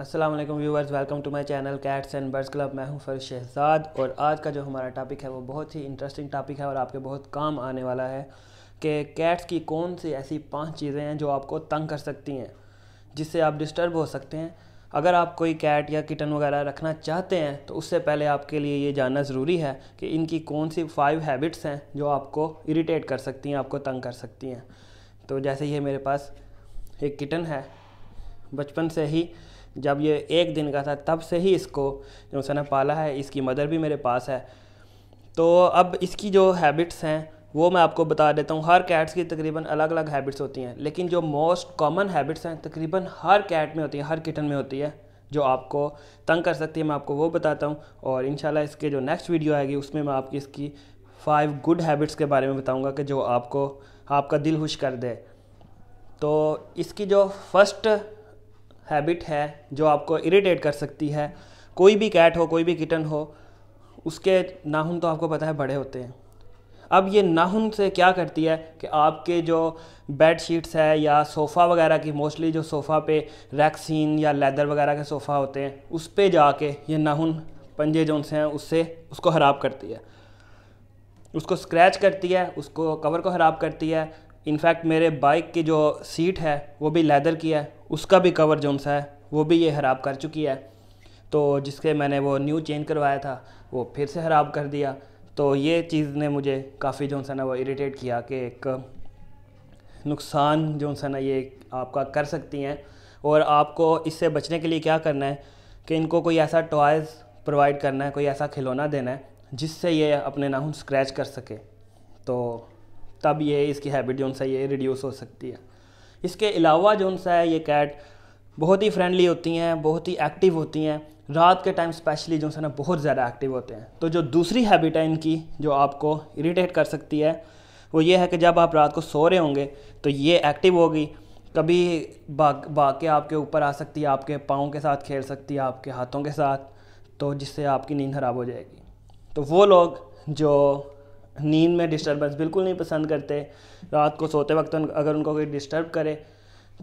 Aslam viewers welcome to my channel cats and birds club मैं हूं फर शहजाद और आज का जो हमारा टॉपिक है वो बहुत ही इंटरेस्टिंग टॉपिक है और आपके बहुत काम आने वाला है कि कैट्स की कौन सी ऐसी पांच चीज़ें हैं जो आपको तंग कर सकती हैं जिससे आप डिस्टर्ब हो सकते हैं अगर आप कोई कैट या किटन वगैरह रखना चाहते हैं तो उससे पहले आपके लिए ये जानना ज़रूरी है कि इनकी कौन सी फाइव हैबिट्स हैं जो आपको इरीटेट कर सकती हैं आपको तंग कर सकती हैं तो जैसे ये मेरे पास एक किटन है बचपन से ही जब ये एक दिन का था तब से ही इसको जो उसने पाला है इसकी मदर भी मेरे पास है तो अब इसकी जो हैबिट्स हैं वो मैं आपको बता देता हूँ हर कैट्स की तकरीबन अलग अलग हैबिट्स होती हैं लेकिन जो मोस्ट कॉमन हैबिट्स हैं तकरीबन हर कैट में होती हैं हर किटन में होती है जो आपको तंग कर सकती है मैं आपको वो बताता हूँ और इन इसके जो नेक्स्ट वीडियो आएगी उसमें मैं आपकी इसकी फ़ाइव गुड हैबिट्स के बारे में बताऊँगा कि जो आपको आपका दिल खुश कर दे तो इसकी जो फर्स्ट हैबिट है जो आपको इरिटेट कर सकती है कोई भी कैट हो कोई भी किटन हो उसके नाहुन तो आपको पता है बड़े होते हैं अब ये नाहुन से क्या करती है कि आपके जो बेड शीट्स है या सोफ़ा वगैरह की मोस्टली जो सोफ़ा पे रैक्सीन या लेदर वगैरह के सोफ़ा होते हैं उस पर जाके ये नाहुन पंजे जो से हैं उससे उसको ख़राब करती है उसको स्क्रैच करती है उसको कवर को ख़राब करती है इनफैक्ट मेरे बाइक की जो सीट है वो भी लेदर की है उसका भी कवर जो सा है वो भी ये ख़राब कर चुकी है तो जिसके मैंने वो न्यू चेंज करवाया था वो फिर से ख़राब कर दिया तो ये चीज़ ने मुझे काफ़ी जो है ना वो इरीटेट किया कि एक नुकसान जो सा ना ये आपका कर सकती हैं और आपको इससे बचने के लिए क्या करना है कि इनको कोई ऐसा टॉयज़ प्रोवाइड करना है कोई ऐसा खिलौना देना है जिससे ये अपने नाखून स्क्रैच कर सके तो तब ये इसकी हैबिट जो सा ये रिड्यूस हो सकती है इसके अलावा जो सा है ये कैट बहुत ही फ्रेंडली होती हैं बहुत ही एक्टिव होती हैं रात के टाइम स्पेशली जो है ना बहुत ज़्यादा एक्टिव होते हैं तो जो दूसरी हैबिट है इनकी जो आपको इरीटेट कर सकती है वो ये है कि जब आप रात को सो रहे होंगे तो ये एक्टिव होगी कभी भाग भाग के आपके ऊपर आ सकती है आपके पाँव के साथ खेल सकती है आपके हाथों के साथ तो जिससे आपकी नींद खराब हो जाएगी तो वो लोग जो नींद में डिस्टर्बेंस बिल्कुल नहीं पसंद करते रात को सोते वक्त उन, अगर उनको कोई डिस्टर्ब करे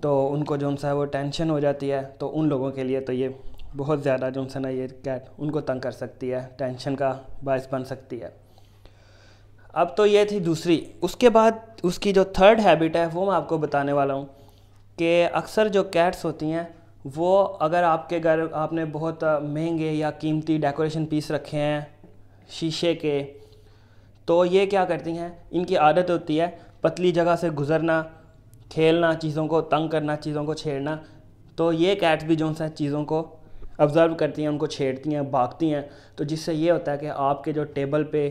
तो उनको जो सा वो टेंशन हो जाती है तो उन लोगों के लिए तो ये बहुत ज़्यादा जो सा ना ये कैट उनको तंग कर सकती है टेंशन का बायस बन सकती है अब तो ये थी दूसरी उसके बाद उसकी जो थर्ड हैबिट है वो मैं आपको बताने वाला हूँ कि अक्सर जो कैट्स होती हैं वो अगर आपके घर आपने बहुत महंगे या कीमती डेकोरेशन पीस रखे हैं शीशे के तो ये क्या करती हैं इनकी आदत होती है पतली जगह से गुजरना खेलना चीज़ों को तंग करना चीज़ों को छेड़ना तो ये कैट्स भी जो हैं चीज़ों को ऑब्ज़र्व करती हैं उनको छेड़ती हैं भागती हैं तो जिससे ये होता है कि आपके जो टेबल पे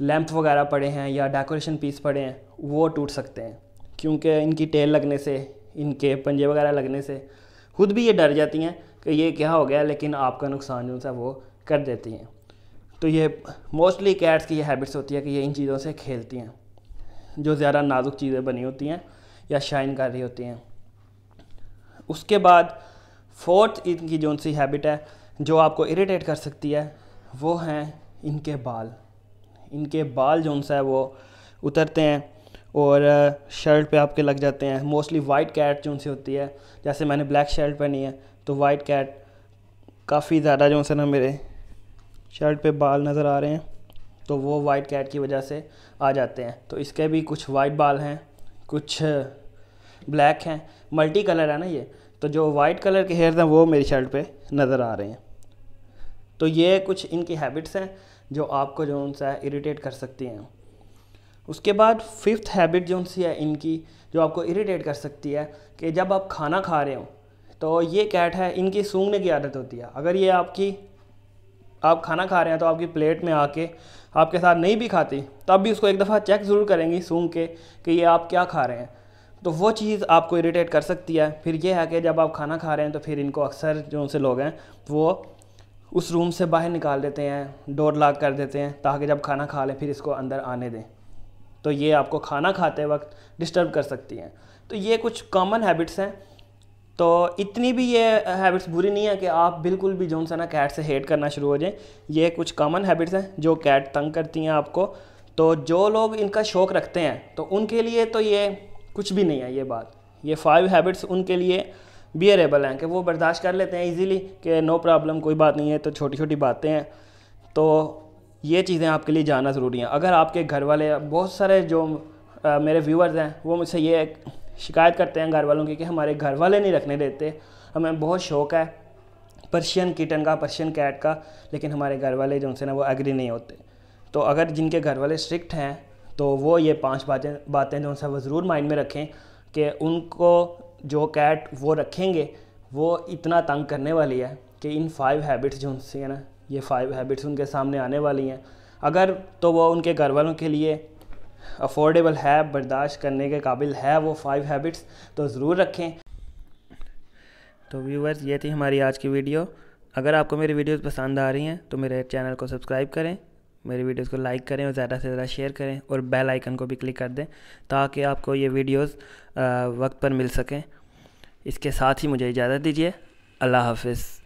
लैंप वगैरह पड़े हैं या डेकोरेशन पीस पड़े हैं वो टूट सकते हैं क्योंकि इनकी टेल लगने से इनके पंजे वगैरह लगने से खुद भी ये डर जाती हैं कि ये क्या हो गया लेकिन आपका नुकसान जो है वो कर देती हैं तो ये मोस्टली कैट्स की ये हैबिट्स होती है कि ये इन चीज़ों से खेलती हैं जो ज़्यादा नाजुक चीज़ें बनी होती हैं या शाइन कर रही होती हैं उसके बाद फोर्थ इनकी जो सी हैबिट है जो आपको इरिटेट कर सकती है वो हैं इनके बाल इनके बाल जो सा है वो उतरते हैं और शर्ट पे आपके लग जाते हैं मोस्टली वाइट कैट जो उनसे होती है जैसे मैंने ब्लैक शर्ट पहनी है तो वाइट कैट काफ़ी ज़्यादा जो है ना मेरे शर्ट पे बाल नज़र आ रहे हैं तो वो वाइट कैट की वजह से आ जाते हैं तो इसके भी कुछ वाइट बाल हैं कुछ ब्लैक हैं मल्टी कलर है ना ये तो जो वाइट कलर के हेयर हैं वो मेरी शर्ट पे नज़र आ रहे हैं तो ये कुछ इनकी हैबिट्स हैं जो आपको जो उनसे इरीटेट कर सकती हैं उसके बाद फिफ्थ हैबिट जो सी है इनकी जो आपको इरीटेट कर सकती है कि जब आप खाना खा रहे हो तो ये कैट है इनकी सूंघने की आदत होती है अगर ये आपकी आप खाना खा रहे हैं तो आपकी प्लेट में आके आपके साथ नहीं भी खाती तब भी उसको एक दफ़ा चेक ज़रूर करेंगी सूंघ के कि ये आप क्या खा रहे हैं तो वो चीज़ आपको इरीटेट कर सकती है फिर ये है कि जब आप खाना खा रहे हैं तो फिर इनको अक्सर जो उनसे लोग हैं वो उस रूम से बाहर निकाल देते हैं डोर लॉक कर देते हैं ताकि जब खाना खा लें फिर इसको अंदर आने दें तो ये आपको खाना खाते वक्त डिस्टर्ब कर सकती हैं तो ये कुछ कॉमन हैबिट्स हैं तो इतनी भी ये हैबिट्स बुरी नहीं है कि आप बिल्कुल भी जो है ना कैट से हेट करना शुरू हो जाएं ये कुछ कॉमन हैबिट्स हैं जो कैट तंग करती हैं आपको तो जो लोग इनका शौक़ रखते हैं तो उनके लिए तो ये कुछ भी नहीं है ये बात ये फाइव हैबिट्स उनके लिए बियरेबल हैं कि वो बर्दाश्त कर लेते हैं ईज़िली कि नो प्रॉब्लम कोई बात नहीं है तो छोटी छोटी बातें हैं तो ये चीज़ें आपके लिए जाना ज़रूरी हैं अगर आपके घर वाले बहुत सारे जो आ, मेरे व्यूअर्स हैं वो मुझसे ये शिकायत करते हैं घर वालों की कि हमारे घर वाले नहीं रखने देते हमें बहुत शौक है पर्शियन किटन का पर्शियन कैट का लेकिन हमारे घर वाले जो उनसे ना वो एग्री नहीं होते तो अगर जिनके घर वाले स्ट्रिक्ट हैं तो वो ये पांच बातें बातें जो उनसे वो ज़रूर माइंड में रखें कि उनको जो कैट वो रखेंगे वो इतना तंग करने वाली है कि इन फाइव हैबिट्स जो उनसे है ना ये फाइव हैबिट्स उनके सामने आने वाली हैं अगर तो वो उनके घर वालों के लिए अफोर्डेबल है बर्दाश्त करने के काबिल है वो फाइव हैबिट्स तो ज़रूर रखें तो व्यूवर्स ये थी हमारी आज की वीडियो अगर आपको मेरी वीडियोस पसंद आ रही हैं तो मेरे चैनल को सब्सक्राइब करें मेरी वीडियोस को लाइक करें और ज़्यादा से ज़्यादा शेयर करें और बेल आइकन को भी क्लिक कर दें ताकि आपको ये वीडियोस वक्त पर मिल सकें इसके साथ ही मुझे इजाज़त दीजिए अल्लाह हाफिज़